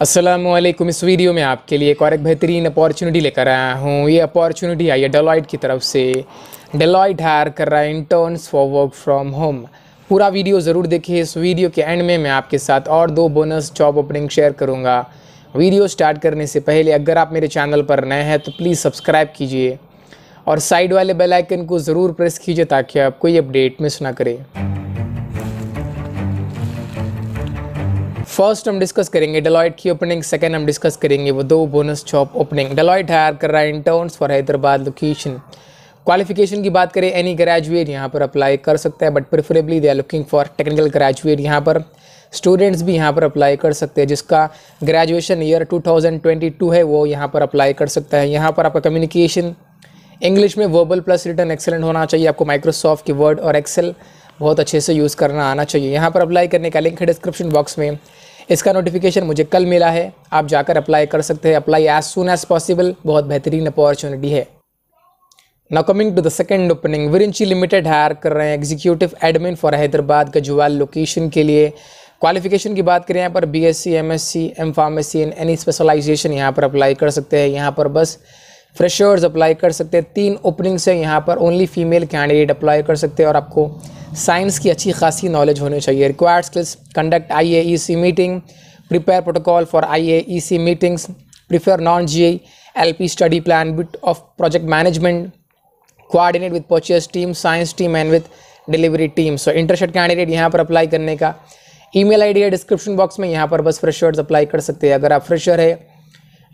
असलम इस वीडियो में आपके लिए एक और एक बेहतरीन अपॉर्चुनिटी लेकर आया हूँ ये अपॉर्चुनिटी आई है डेलॉइट की तरफ से डेलॉइट हायर कर रहा है interns for work from home पूरा वीडियो ज़रूर देखिए इस वीडियो के एंड में मैं आपके साथ और दो बोनस जॉब ओपनिंग शेयर करूँगा वीडियो स्टार्ट करने से पहले अगर आप मेरे चैनल पर नए हैं तो प्लीज़ सब्सक्राइब कीजिए और साइड वाले बेलाइकन को ज़रूर प्रेस कीजिए ताकि आप कोई अपडेट मिस ना करें फर्स्ट हम डिस्कस करेंगे डेलॉइट की ओपनिंग सेकंड हम डिस्कस करेंगे वो दो bonus job opening Deloitte hire कर रहा है interns for Hyderabad location qualification की बात करें एनी ग्रेजुएट यहाँ पर अप्लाई कर सकता है but preferably they are looking for technical graduate यहाँ पर स्टूडेंट्स भी यहाँ पर अप्लाई कर सकते हैं जिसका ग्रेजुएशन ईयर 2022 है वो यहाँ पर अप्लाई कर सकता है यहाँ पर आपका कम्युनिकेशन इंग्लिश में वर्बल प्लस रिटर्न एक्सेलेंट होना चाहिए आपको माइक्रोसॉफ्ट की वर्ड और एक्सेल बहुत अच्छे से यूज़ करना आना चाहिए यहाँ पर अप्लाई करने का लिंक है डिस्क्रिप्शन बॉक्स में इसका नोटिफिकेशन मुझे कल मिला है आप जाकर अप्लाई कर सकते हैं apply as soon as possible बहुत बेहतरीन अपॉर्चुनिटी है ना coming to the second opening Virinchi limited hire कर रहे हैं executive admin for Hyderabad Gajwel location के लिए क्वालिफिकेशन की बात करें यहाँ पर B S C M S C M pharmacy in any specialization यहाँ पर अप्लाई कर सकते हैं यहाँ पर बस फ्रेशर्स अप्लाई कर सकते हैं तीन ओपनिंग्स हैं यहाँ पर ओनली फीमेल कैंडिडेट अप्लाई कर सकते हैं और आपको साइंस की अच्छी खासी नॉलेज होनी चाहिए required skills conduct I A E C meeting prepare protocol for I A E C meetings prepare non G I L P study plan bit of project management coordinate with purchase team science team and with delivery team so interested candidate यहाँ पर apply करने का email I D है description box में यहाँ पर बस freshers apply कर सकते हैं अगर आप फ्रेशर है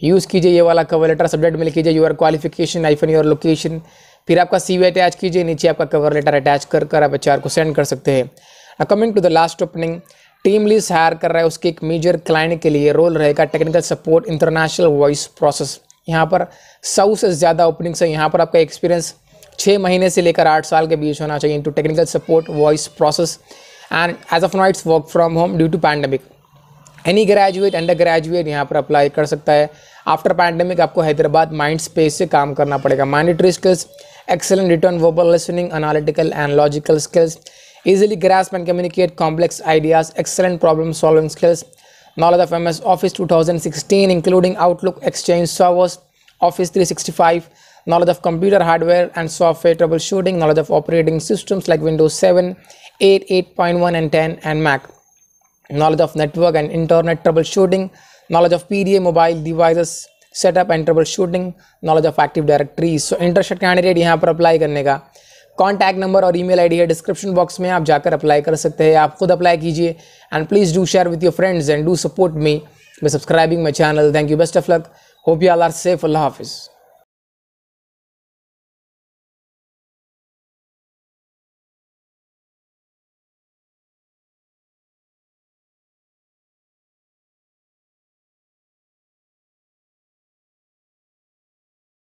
यूज़ कीजिए ये वाला कवर लेटर सब्जेक्ट में लिख कीजिए your qualification hyphen your location फिर आपका सी अटैच कीजिए नीचे आपका कवर लेटर अटैच कर कर आप एच को सेंड कर सकते हैं coming to the last opening TeamLease hire कर रहा है उसके एक मेजर क्लाइंट के लिए रोल रहेगा technical support international voice process यहाँ पर सौ से ज़्यादा ओपनिंग्स है यहाँ पर आपका एक्सपीरियंस छः महीने से लेकर आठ साल के बीच होना चाहिए into technical support voice process and as of nights work from home due to pandemic any graduate undergraduate यहाँ पर अप्लाई कर सकता है आफ्टर पैंडमिक आपको हैदराबाद माइंड स्पेस से काम करना पड़ेगा mandatory skills excellent written verbal listening analytical and logical skills easily grasp and communicate complex ideas excellent problem solving skills knowledge of M S Office two thousand sixteen including Outlook Exchange servers Office three sixty five knowledge of computer hardware and software troubleshooting knowledge of operating systems like Windows seven eight eight point one and ten and Mac knowledge of network and internet trouble shooting knowledge of PDA mobile devices setup and troubleshooting knowledge of Active Directory so interested candidate यहाँ पर apply करने का contact number और email ID है description box में आप जाकर apply कर सकते हैं आप खुद अप्लाई कीजिए and please do share with your friends and do support me by subscribing my channel thank you best of luck hope you all are safe अल्लाह हाफिज़